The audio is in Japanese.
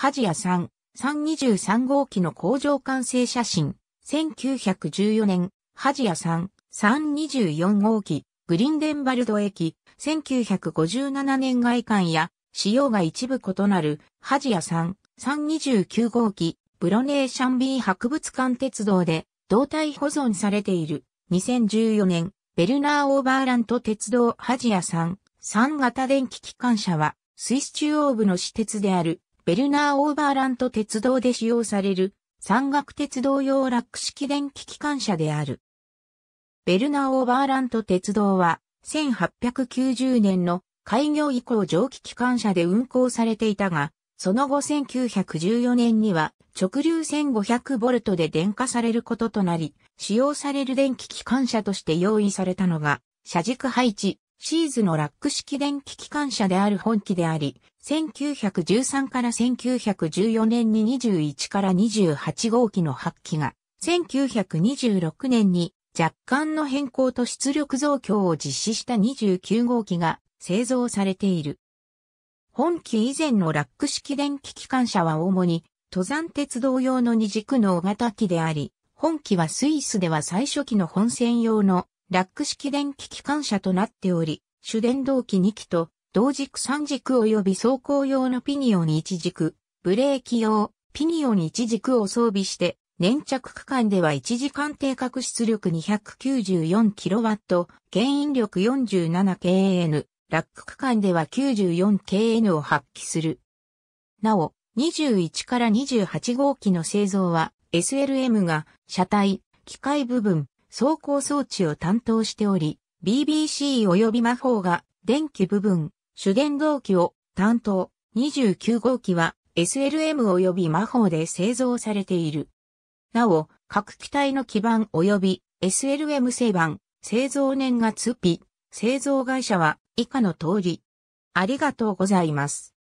ハジヤ3、323号機の工場完成写真。1914年、ハジヤ3、324号機、グリンデンバルド駅、1957年外観や、仕様が一部異なる、ハジヤ3、329号機、ブロネーシャンビー博物館鉄道で、胴体保存されている。2014年、ベルナー・オーバーラント鉄道ハジヤ3、3型電気機関車は、スイス中央部の私鉄であるベルナーオーバーラント鉄道で使用される山岳鉄道用ラック式電気機関車である。ベルナーオーバーラント鉄道は1890年の開業以降蒸気機関車で運行されていたが、その後1914年には直流 1500V で電化されることとなり、使用される電気機関車として用意されたのが、車軸配置、シーズのラック式電気機関車である本機であり、1913から1914年に21から28号機の発機が、1926年に若干の変更と出力増強を実施した29号機が製造されている。本機以前のラック式電気機関車は主に登山鉄道用の二軸の大型機であり、本機はスイスでは最初期の本線用のラック式電気機関車となっており、主電動機2機と、同軸3軸及び走行用のピニオン1軸、ブレーキ用、ピニオン1軸を装備して、粘着区間では1時間定格出力 294kW、牽引力 47kN、ラック区間では 94kN を発揮する。なお、21から28号機の製造は SLM が車体、機械部分、走行装置を担当しており、BBC 及び魔法が電気部分、主電動機を担当、29号機は SLM 及び魔法で製造されている。なお、各機体の基板及び SLM 製版、製造年月日、製造会社は以下の通り。ありがとうございます。